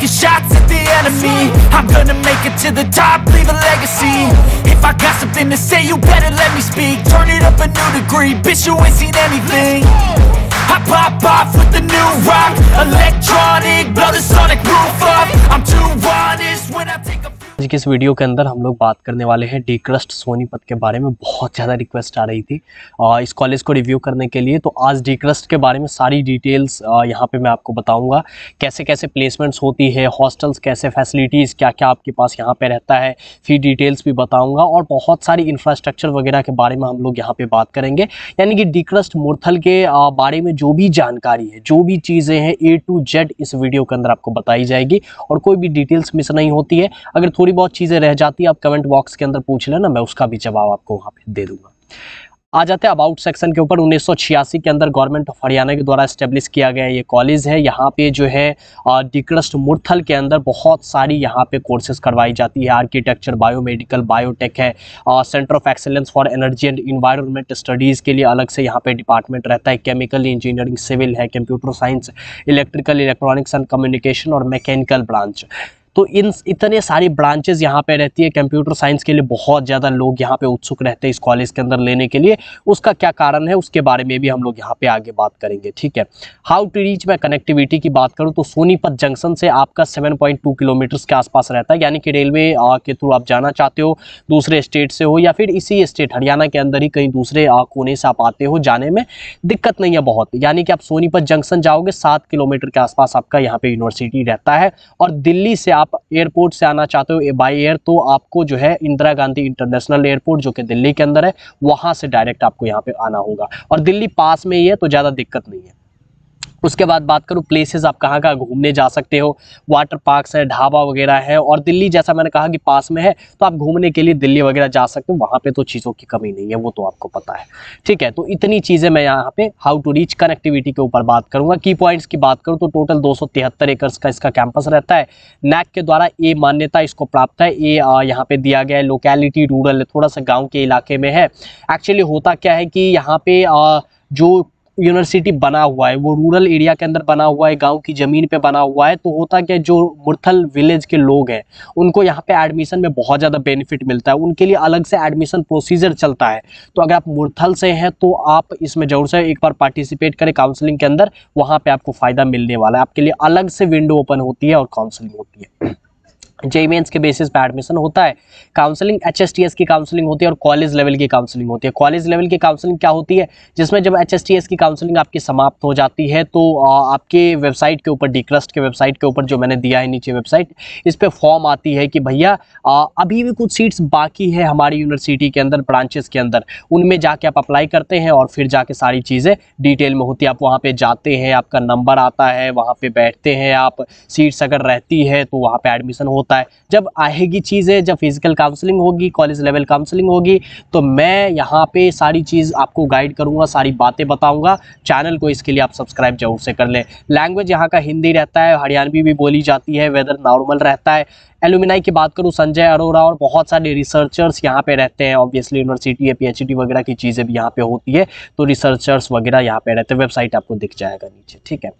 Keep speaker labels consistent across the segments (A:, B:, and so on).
A: taking shots at the enemy I'm gonna make it to the top, leave a legacy If I got something to say, you better let me speak Turn it up a new degree, bitch you ain't seen anything I pop off with the new की इस video के अंदर हम लोग बात करने वाले हैं डी क्रस्ट सोनीपत के बारे में बहुत ज़्यादा रिक्वेस्ट आ रही थी इस कॉलेज को रिव्यू करने के लिए तो आज डी क्रस्ट के बारे में सारी डिटेल्स यहाँ पे मैं आपको बताऊँगा कैसे कैसे प्लेसमेंट्स होती है हॉस्टल्स कैसे फैसिलिटीज़ क्या क्या आपके पास यहाँ पर रहता है फी डिटेल्स भी बताऊँगा और बहुत सारी इंफ्रास्ट्रक्चर वगैरह के बारे में हम लोग यहाँ पर बात करेंगे यानी कि डी क्रस्ट मुरथल के बारे में जो भी जानकारी है जो भी चीज़ें हैं ए टू जेड इस वीडियो के अंदर आपको बताई जाएगी और कोई भी डिटेल्स मिस नहीं होती है अगर थोड़ी बहुत चीज़ें रह जाती है आप कमेंट बॉक्स के अंदर पूछ लेना मैं उसका भी जवाब आपको वहाँ पे दे दूंगा आ जाते हैं अबाउट सेक्शन के ऊपर 1986 के अंदर गवर्नमेंट ऑफ हरियाणा के द्वारा इस्टेब्लिश किया गया ये कॉलेज है यहाँ पे जो है डिक्रस्ट मुरथल के अंदर बहुत सारी यहाँ पे कोर्सेज करवाई जाती है आर्किटेक्चर बायोमेडिकल बायोटेक है centre of excellence for energy and environment studies के लिए अलग से यहाँ पे डिपार्टमेंट रहता है केमिकल इंजीनियरिंग सिविल है computer science electrical electronics and communication और मैकेनिकल ब्रांच तो इन इतने सारी ब्रांचेज यहाँ पे रहती है कंप्यूटर साइंस के लिए बहुत ज़्यादा लोग यहाँ पे उत्सुक रहते हैं इस कॉलेज के अंदर लेने के लिए उसका क्या कारण है उसके बारे में भी हम लोग यहाँ पे आगे बात करेंगे ठीक है हाउ टू रीच मैं कनेक्टिविटी की बात करूँ तो सोनीपत जंक्शन से आपका सेवन पॉइंट टू किलोमीटर्स के आसपास रहता है यानी कि रेलवे के थ्रू आप जाना चाहते हो दूसरे स्टेट से हो या फिर इसी स्टेट हरियाणा के अंदर ही कहीं दूसरे कोने से आप आते हो जाने में दिक्कत नहीं है बहुत यानी कि आप सोनीपत जंक्शन जाओगे सात किलोमीटर के आसपास आपका यहाँ पर यूनिवर्सिटी रहता है और दिल्ली से आप एयरपोर्ट से आना चाहते हो बाई एयर तो आपको जो है इंदिरा गांधी इंटरनेशनल एयरपोर्ट जो कि दिल्ली के अंदर है वहां से डायरेक्ट आपको यहाँ पे आना होगा और दिल्ली पास में ही है तो ज़्यादा दिक्कत नहीं है उसके बाद बात करूँ प्लेसेस आप कहाँ कहाँ घूमने जा सकते हो वाटर पार्क्स है ढाबा वगैरह है और दिल्ली जैसा मैंने कहा कि पास में है तो आप घूमने के लिए दिल्ली वगैरह जा सकते हो वहाँ पे तो चीज़ों की कमी नहीं है वो तो आपको पता है ठीक है तो इतनी चीज़ें मैं यहाँ पे हाउ टू रीच कनेक्टिविटी के ऊपर बात करूँगा की पॉइंट्स की बात करूँ तो टोटल दो एकर्स का इसका कैंपस रहता है नैक के द्वारा ए मान्यता इसको प्राप्त है ए यहाँ पे दिया गया है लोकेलिटी रूरल थोड़ा सा गाँव के इलाके में है एक्चुअली होता क्या है कि यहाँ पे जो यूनिवर्सिटी बना हुआ है वो रूरल एरिया के अंदर बना हुआ है गांव की ज़मीन पे बना हुआ है तो होता क्या जो मुरथल विलेज के लोग हैं उनको यहाँ पे एडमिशन में बहुत ज़्यादा बेनिफिट मिलता है उनके लिए अलग से एडमिशन प्रोसीजर चलता है तो अगर आप मुरथल से हैं तो आप इसमें ज़रूर से एक बार पार्टिसिपेट करें काउंसलिंग के अंदर वहाँ पर आपको फ़ायदा मिलने वाला है आपके लिए अलग से विंडो ओपन होती है और काउंसिलिंग होती है जेमेंस के बेसिस पर एडमिशन होता है काउंसलिंग एच की काउंसलिंग होती है और कॉलेज लेवल की काउंसलिंग होती है कॉलेज लेवल की काउंसलिंग क्या होती है जिसमें जब एच की काउंसलिंग आपकी समाप्त हो जाती है तो आपके वेबसाइट के ऊपर डिक्रस्ट के वेबसाइट के ऊपर जो मैंने दिया है नीचे वेबसाइट इस पर फॉर्म आती है कि भैया अभी भी कुछ सीट्स बाकी है हमारी यूनिवर्सिटी के अंदर ब्रांचेस के अंदर उनमें जाके आप अप्लाई करते हैं और फिर जाके सारी चीज़ें डिटेल में होती है आप वहाँ पर जाते हैं आपका नंबर आता है वहाँ पर बैठते हैं आप सीट्स अगर रहती है तो वहाँ पर एडमिशन होता होता है जब आएगी चीज़ें जब फिजिकल काउंसलिंग होगी कॉलेज लेवल काउंसलिंग होगी तो मैं यहाँ पे सारी चीज़ आपको गाइड करूँगा सारी बातें बताऊँगा चैनल को इसके लिए आप सब्सक्राइब जरूर से कर लें लैंग्वेज यहाँ का हिंदी रहता है हरियाणवी भी बोली जाती है वेदर नॉर्मल रहता है एलुमिनाई की बात करूँ संजय अरोरा और बहुत सारे रिसर्चर्स यहाँ पे रहते हैं ऑब्वियसली यूनिवर्सिटी या पीएचडी वगैरह की चीज़ें भी यहाँ पे होती है तो रिसर्चर्स वगैरह यहाँ पे रहते हैं वेबसाइट आपको दिख जाएगा नीचे ठीक है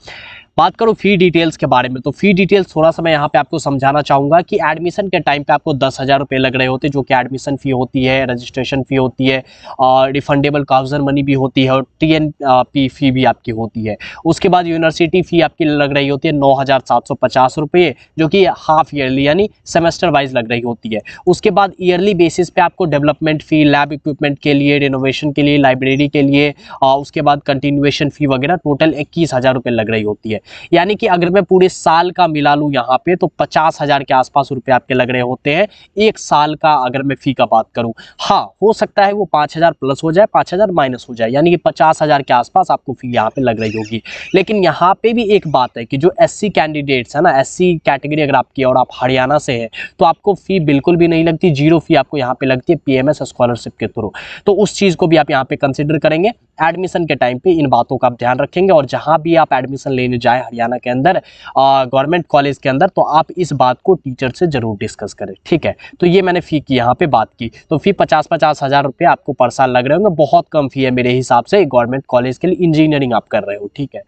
A: बात करूँ फी डिटेल्स के बारे में तो फी डिटेल्स थोड़ा सा मैं यहाँ पे आपको समझाना चाहूँगा कि एडमिशन के टाइम पे आपको दस हज़ार रुपये लग रहे होते जो कि एडमिशन फ़ी होती है रजिस्ट्रेशन फ़ी होती है और रिफंडेबल काउजर मनी भी होती है और टी एन पी फ़ी भी आपकी होती है उसके बाद यूनिवर्सिटी फ़ी आपकी लग रही होती है नौ हज़ार सात सौ पचास रुपये जो कि हाफ ईयरली यानी सेमेस्टर वाइज लग रही होती है उसके बाद ईयरली बेसिस पे आपको डेवलपमेंट फ़ी लैब इक्विपमेंट के लिए रिनोवेशन के लिए लाइब्रेरी के लिए और उसके बाद कंटिन्यूएशन फ़ी वगैरह टोटल इक्कीस हज़ार रुपये लग रही होती है यानी कि अगर मैं पूरे साल का मिला लूँ यहाँ पे तो पचास हज़ार के आसपास रुपए आपके लग रहे होते हैं एक साल का अगर मैं फ़ी का बात करूँ हाँ हो सकता है वो पाँच हज़ार प्लस हो जाए पाँच हज़ार माइनस हो जाए यानी कि पचास हज़ार के आसपास आपको फ़ी यहाँ पर लग रही होगी लेकिन यहाँ पर भी एक बात है कि जो एस कैंडिडेट्स है ना एस कैटेगरी अगर आपकी और आप हरियाणा से हैं तो आपको फ़ी बिल्कुल भी नहीं लगती जीरो फ़ी आपको यहाँ पर लगती है पी स्कॉलरशिप के थ्रू तो उस चीज़ को भी आप यहाँ पर कंसिडर करेंगे एडमिशन के टाइम पर इन बातों का आप ध्यान रखेंगे और जहाँ भी आप एडमिशन लेने जा जाए हरियाणा के अंदर गवर्नमेंट कॉलेज के अंदर तो आप इस बात को टीचर से ज़रूर डिस्कस करें ठीक है तो ये मैंने फ़ी की यहाँ पे बात की तो फी पचास पचास हज़ार रुपये आपको पर साल लग रहे होंगे बहुत कम फी है मेरे हिसाब से गवर्नमेंट कॉलेज के लिए इंजीनियरिंग आप कर रहे हो ठीक है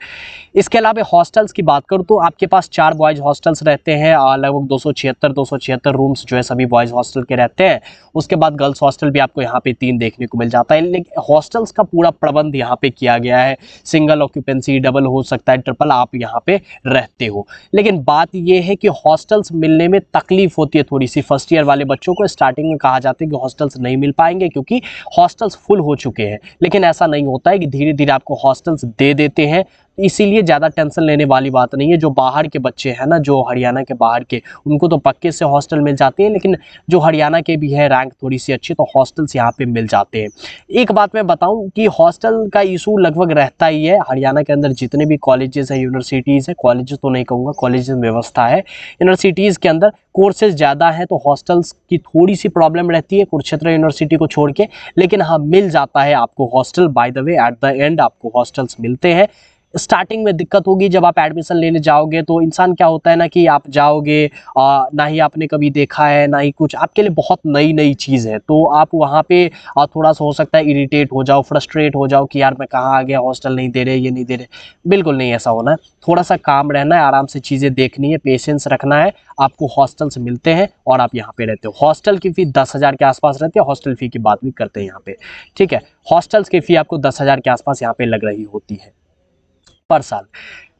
A: इसके अलावा हॉस्टल्स की बात करूँ तो आपके पास चार बॉयज़ हॉस्टल्स रहते हैं लगभग दो सौ दो सौ छिहत्तर रूम्स जो है सभी बॉयज़ हॉस्टल के रहते हैं उसके बाद गर्ल्स हॉस्टल भी आपको यहाँ पे तीन देखने को मिल जाता है लेकिन हॉस्टल्स का पूरा प्रबंध यहाँ पे किया गया है सिंगल ऑक्यूपेंसी डबल हो सकता है ट्रिपल आप आप यहाँ पे रहते हो लेकिन बात यह है कि हॉस्टल्स मिलने में तकलीफ होती है थोड़ी सी फर्स्ट ईयर वाले बच्चों को स्टार्टिंग में कहा जाता है कि हॉस्टल्स नहीं मिल पाएंगे क्योंकि हॉस्टल्स फुल हो चुके हैं लेकिन ऐसा नहीं होता है कि धीरे धीरे आपको हॉस्टल्स दे देते हैं इसीलिए ज़्यादा टेंशन लेने वाली बात नहीं है जो बाहर के बच्चे हैं ना जो हरियाणा के बाहर के उनको तो पक्के से हॉस्टल मिल जाते हैं लेकिन जो हरियाणा के भी है रैंक थोड़ी सी अच्छी तो हॉस्टल्स यहाँ पे मिल जाते हैं एक बात मैं बताऊँ कि हॉस्टल का इशू लगभग रहता ही है हरियाणा के अंदर जितने भी कॉलेजेस हैं यूनिवर्सिटीज़ हैं कॉलेज तो नहीं कहूँगा कॉलेज व्यवस्था है यूनिवर्सिटीज़ के अंदर कोर्सेज ज़्यादा हैं तो हॉस्टल्स की थोड़ी सी प्रॉब्लम रहती है कुरुक्षेत्र यूनिवर्सिटी को छोड़ के लेकिन हाँ मिल जाता है आपको hostel by the way at the end आपको हॉस्टल्स मिलते हैं स्टार्टिंग में दिक्कत होगी जब आप एडमिशन लेने जाओगे तो इंसान क्या होता है ना कि आप जाओगे आ, ना ही आपने कभी देखा है ना ही कुछ आपके लिए बहुत नई नई चीज़ है तो आप वहाँ पे आ, थोड़ा सा हो सकता है इरीटेट हो जाओ फ्रस्ट्रेट हो जाओ कि यार मैं कहाँ आ गया हॉस्टल नहीं दे रहे ये नहीं दे रहे बिल्कुल नहीं ऐसा होना है थोड़ा सा काम रहना है आराम से चीज़ें देखनी है पेशेंस रखना है आपको हॉस्टल्स मिलते हैं और आप यहाँ पे रहते हो हॉस्टल की फ़ी दस हज़ार के आसपास रहती है हॉस्टल फ़ी की बात भी करते हैं यहाँ पर ठीक है हॉस्टल्स की फ़ी आपको दस हज़ार के आसपास यहाँ पर लग रही होती है पर साल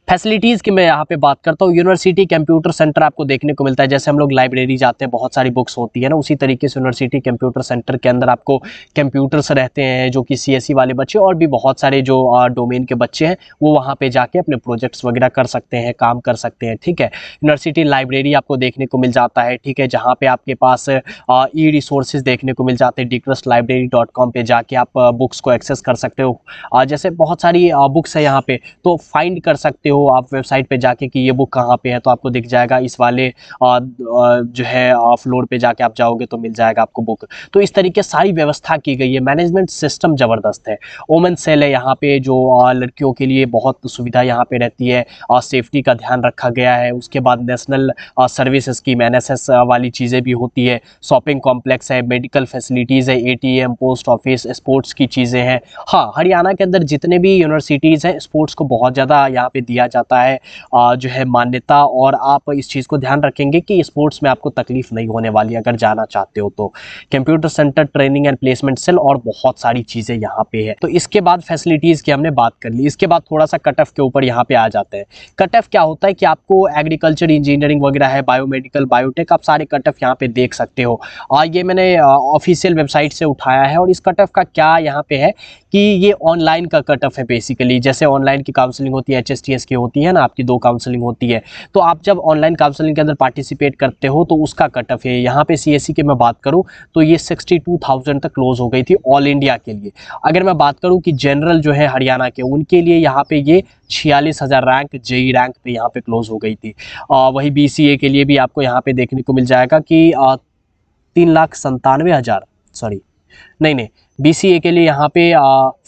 A: फैसिलिटीज़ की मैं यहाँ पे बात करता हूँ यूनिवर्सिटी कंप्यूटर सेंटर आपको देखने को मिलता है जैसे हम लोग लाइब्रेरी जाते हैं बहुत सारी बुक्स होती है ना उसी तरीके से यूनिवर्सिटी कंप्यूटर सेंटर के अंदर आपको कंप्यूटर्स रहते हैं जो कि सी e वाले बच्चे और भी बहुत सारे जो डोमेन के बच्चे हैं वो वहाँ पर जाके अपने प्रोजेक्ट्स वगैरह कर सकते हैं काम कर सकते हैं ठीक है यूनिवर्सिटी लाइब्रेरी आपको देखने को मिल जाता है ठीक है जहाँ पर आपके पास ई रिसोर्सेज देखने को मिल जाते हैं डिक्रस्ट लाइब्रेरी डॉट कॉम पर जाके आप बुक्स को एक्सेस कर सकते हो जैसे बहुत सारी बुक्स है यहाँ पर तो फाइंड कर सकते हो हो आप वेबसाइट पे जाके कि ये बुक कहाँ पे है तो आपको दिख जाएगा इस वाले जो है फ्लोर पे जाके आप जाओगे तो मिल जाएगा आपको बुक तो इस तरीके सारी व्यवस्था की गई है मैनेजमेंट सिस्टम ज़बरदस्त है ओमन सेल है यहाँ पे जो लड़कियों के लिए बहुत सुविधा यहाँ पे रहती है और सेफ्टी का ध्यान रखा गया है उसके बाद नेशनल सर्विस स्कीम एन वाली चीज़ें भी होती है शॉपिंग कॉम्प्लेक्स है मेडिकल फैसिलिटीज़ है ए पोस्ट ऑफिस स्पोर्ट्स की चीज़ें हैं हाँ हरियाणा के अंदर जितने भी यूनिवर्सिटीज़ हैं स्पोर्ट्स को बहुत ज़्यादा यहाँ पे दिया दिया जाता है जो है मान्यता और आप इस चीज़ को ध्यान रखेंगे कि स्पोर्ट्स में आपको तकलीफ नहीं होने वाली अगर जाना चाहते हो तो computer centre training and placement cell और बहुत सारी चीज़ें यहाँ पे है तो इसके बाद फैसिलिटीज़ की हमने बात कर ली इसके बाद थोड़ा सा कट ऑफ के ऊपर यहाँ पे आ जाते हैं कट ऑफ क्या होता है कि आपको एग्रीकल्चर इंजीनियरिंग वगैरह है बायोमेडिकल बायोटेक आप सारे कट ऑफ यहाँ पे देख सकते हो और ये मैंने ऑफिशियल वेबसाइट से उठाया है और इस कट ऑफ का क्या यहाँ पे है कि ये ऑनलाइन का कट ऑफ है बेसिकली जैसे ऑनलाइन की काउंसलिंग होती है एच की होती है ना आपकी दो काउंसलिंग होती है तो आप जब ऑनलाइन काउंसलिंग के अंदर पार्टिसिपेट करते हो तो उसका कट ऑफ है यहाँ पे सी e की मैं बात करूँ तो ये सिक्सटी तक क्लोज हो गई थी ऑल इंडिया के लिए अगर मैं बात करूँ कि जनरल जो है हरियाणा के उनके लिए यहाँ पे ये छियालीस हज़ार रैंक जेई रैंक पे यहाँ पे क्लोज हो गई थी आ, वही ए के लिए भी आपको यहाँ पे देखने को मिल जाएगा कि तीन लाख संतानवे हज़ार सॉरी नहीं नहीं बी के लिए यहाँ पे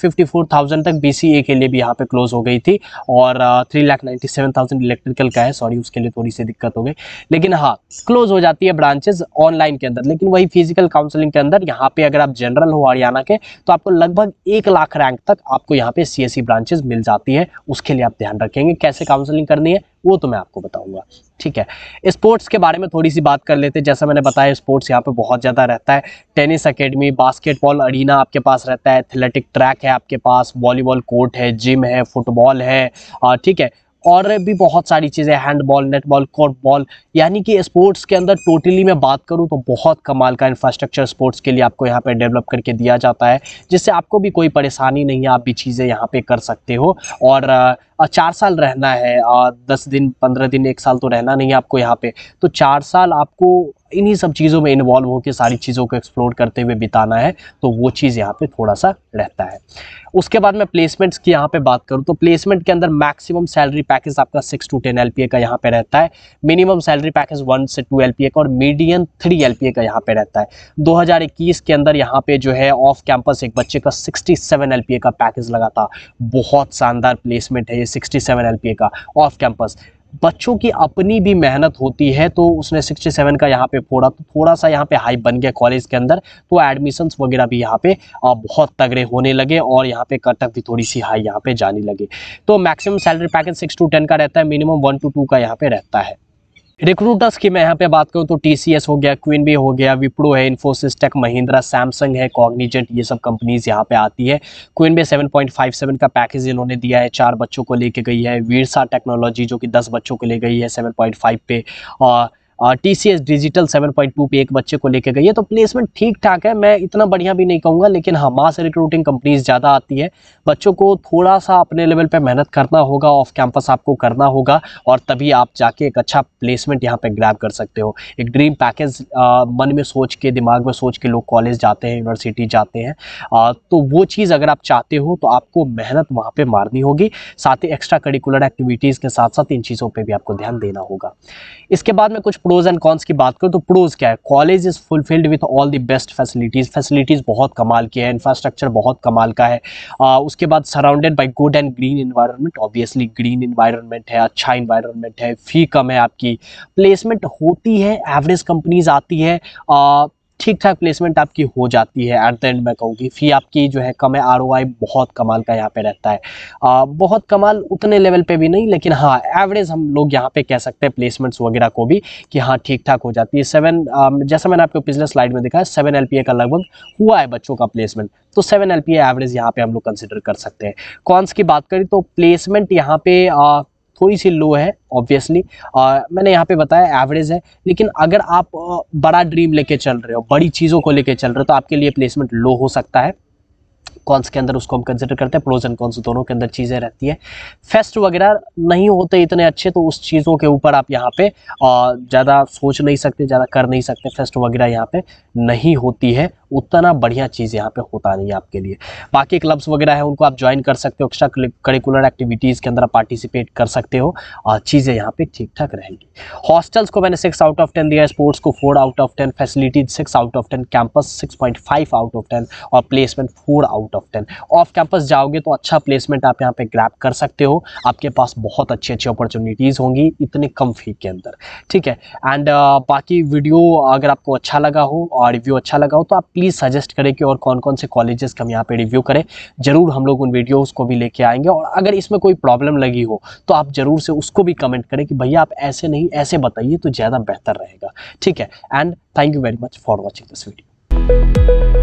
A: फिफ्टी फोर थाउजेंड तक बी के लिए भी यहाँ पे क्लोज हो गई थी और three lakh ninety seven thousand electrical का है सॉरी उसके लिए थोड़ी सी दिक्कत हो गई लेकिन हाँ क्लोज हो जाती है ब्रांचेज ऑनलाइन के अंदर लेकिन वही फिजिकल काउंसलिंग के अंदर यहाँ पे अगर आप जनरल हो हरियाणा के तो आपको लगभग एक लाख रैंक तक आपको यहाँ पे सी ब्रांचेज e मिल जाती है उसके लिए आप ध्यान रखेंगे कैसे काउंसलिंग करनी है वो तो मैं आपको बताऊंगा ठीक है स्पोर्ट्स के बारे में थोड़ी सी बात कर लेते हैं जैसा मैंने बताया स्पोर्ट्स यहाँ पे बहुत ज़्यादा रहता है tennis academy basketball arena arena आपके पास रहता है एथलेटिक ट्रैक है आपके पास वॉलीबॉल कोर्ट है जिम है फुटबॉल है ठीक है और भी बहुत सारी चीज़ें हैंडबॉल नेटबॉल कोर्ट बॉल यानी कि स्पोर्ट्स के अंदर टोटली मैं बात करूं तो बहुत कमाल का इंफ्रास्ट्रक्चर स्पोर्ट्स के लिए आपको यहां पे डेवलप करके दिया जाता है जिससे आपको भी कोई परेशानी नहीं है आप भी चीज़ें यहां पे कर सकते हो और चार साल रहना है दस दिन पंद्रह दिन एक साल तो रहना नहीं है आपको यहाँ पर तो चार साल आपको इन्हीं सब चीज़ों में इन्वॉल्व होकर सारी चीज़ों को एक्सप्लोर करते हुए बिताना है तो वो चीज़ यहाँ पे थोड़ा सा रहता है उसके बाद मैं प्लेसमेंट्स की यहाँ पे बात करूँ तो प्लेसमेंट के अंदर मैक्सिमम सैलरी पैकेज आपका सिक्स टू टेन एल का यहाँ पे रहता है मिनिमम सैलरी पैकेज वन से टू एल का और मीडियम थ्री एल का यहाँ पे रहता है दो के अंदर यहाँ पे जो है ऑफ कैंपस एक बच्चे का सिक्सटी सेवन का पैकेज लगा था बहुत शानदार प्लेसमेंट है ये सिक्सटी सेवन का ऑफ कैंपस बच्चों की अपनी भी मेहनत होती है तो उसने 67 का यहाँ पे फोड़ा तो थोड़ा सा यहाँ पे हाई बन गया कॉलेज के अंदर तो एडमिशन्स वगैरह भी यहाँ पे बहुत तगड़े होने लगे और यहाँ पे कटक भी थोड़ी सी हाई यहाँ पे जाने लगे तो maximum salary package six to ten का रहता है मिनिमम वन टू टू का यहाँ पे रहता है रिक्रूटर्स की मैं यहाँ पे बात करूँ तो टी हो गया क्वीन भी हो गया विप्रो है इन्फोसिस टेक महिंद्रा सैमसंग है कॉग्निजेंट ये सब कंपनीज यहाँ पे आती है क्वीन फाइव सेवन का पैकेज इन्होंने दिया है चार बच्चों को लेके गई है वीरसा टेक्नोलॉजी जो कि दस बच्चों को ले गई है सेवन पे और T C S digital seven point two पे एक बच्चे को लेके गई है तो प्लेसमेंट ठीक ठाक है मैं इतना बढ़िया भी नहीं कहूँगा लेकिन हाँ मास रिक्रूटिंग कंपनीज ज़्यादा आती है बच्चों को थोड़ा सा अपने लेवल पर मेहनत करना होगा ऑफ कैंपस आपको करना होगा और तभी आप जाके एक अच्छा प्लेसमेंट यहाँ पर ग्रैप कर सकते हो एक ड्रीम पैकेज मन में सोच के दिमाग में सोच के लोग कॉलेज जाते हैं यूनिवर्सिटी जाते हैं आ, तो वो चीज़ अगर आप चाहते हो तो आपको मेहनत वहाँ पर मारनी होगी साथ ही एक्स्ट्रा करिकुलर एक्टिविटीज़ के साथ साथ इन चीज़ों पर भी आपको ध्यान देना होगा इसके बाद में कुछ प्रोज एंड कॉन्स की बात करूँ तो प्रोज क्या है college is fulfilled with all the best facilities facilities बहुत कमाल की है इंफ्रास्ट्रक्चर बहुत कमाल का है आ, उसके बाद surrounded by good and green environment obviously green environment है अच्छा इन्वायरमेंट है फ़ी कम है आपकी प्लेसमेंट होती है एवरेज कंपनीज आती है आ, ठीक ठाक प्लेसमेंट आपकी हो जाती है एट द एंड मैं कहूँगी फी आपकी जो है कम है आर बहुत कमाल का यहाँ पे रहता है आ, बहुत कमाल उतने लेवल पे भी नहीं लेकिन हाँ एवरेज हम लोग यहाँ पे कह सकते हैं प्लेसमेंट्स वगैरह को भी कि हाँ ठीक ठाक हो जाती है सेवन जैसा मैंने आपको पिछले स्लाइड में दिखाया सेवन एल का लगभग हुआ है बच्चों का प्लेसमेंट तो सेवन एल एवरेज यहाँ पे हम लोग कंसिडर कर सकते हैं कॉन्स की बात करें तो प्लेसमेंट यहाँ पे आ, थोड़ी सी लो है ऑब्वियसली मैंने यहाँ पे बताया एवरेज है लेकिन अगर आप बड़ा ड्रीम लेके चल रहे हो बड़ी चीज़ों को लेके चल रहे हो तो आपके लिए प्लेसमेंट लो हो सकता है कॉन्स के अंदर उसको हम कंसिडर करते हैं प्रोज एंड कॉन्स दोनों के अंदर चीज़ें रहती है फेस्ट वगैरह नहीं होते इतने अच्छे तो उस चीज़ों के ऊपर आप यहाँ पे ज़्यादा सोच नहीं सकते ज़्यादा कर नहीं सकते फेस्ट वगैरह यहाँ पे नहीं होती है उतना बढ़िया चीज़ यहाँ पे होता नहीं है आपके लिए बाकी क्लब्स वगैरह है उनको आप ज्वाइन कर सकते हो एक्स्ट्रा करिकुलर एक्टिविटीज़ के अंदर आप पार्टिसिपेट कर सकते हो और चीज़ें यहाँ पे ठीक ठाक रहेंगी हॉस्टल्स को मैंने सिक्स आउट ऑफ टेन दिया स्पोर्ट्स को four out of ten facilities six out of ten campus six point five out of ten और placement four out of ten off campus जाओगे तो अच्छा प्लेसमेंट आप यहाँ पे ग्रैप कर सकते हो आपके पास बहुत अच्छी अच्छी अपॉर्चुनिटीज़ होंगी इतने कम फी के अंदर ठीक है एंड uh, बाकी वीडियो अगर आपको अच्छा लगा हो और रिव्यू अच्छा लगा हो तो आप प्लीज़ सजेस्ट करें कि और कौन कौन से कॉलेजेस का हम यहाँ पे रिव्यू करें ज़रूर हम लोग उन वीडियोज़ को भी लेके आएंगे और अगर इसमें कोई प्रॉब्लम लगी हो तो आप ज़रूर से उसको भी कमेंट करें कि भैया आप ऐसे नहीं ऐसे बताइए तो ज़्यादा बेहतर रहेगा ठीक है and thank you very much for watching this video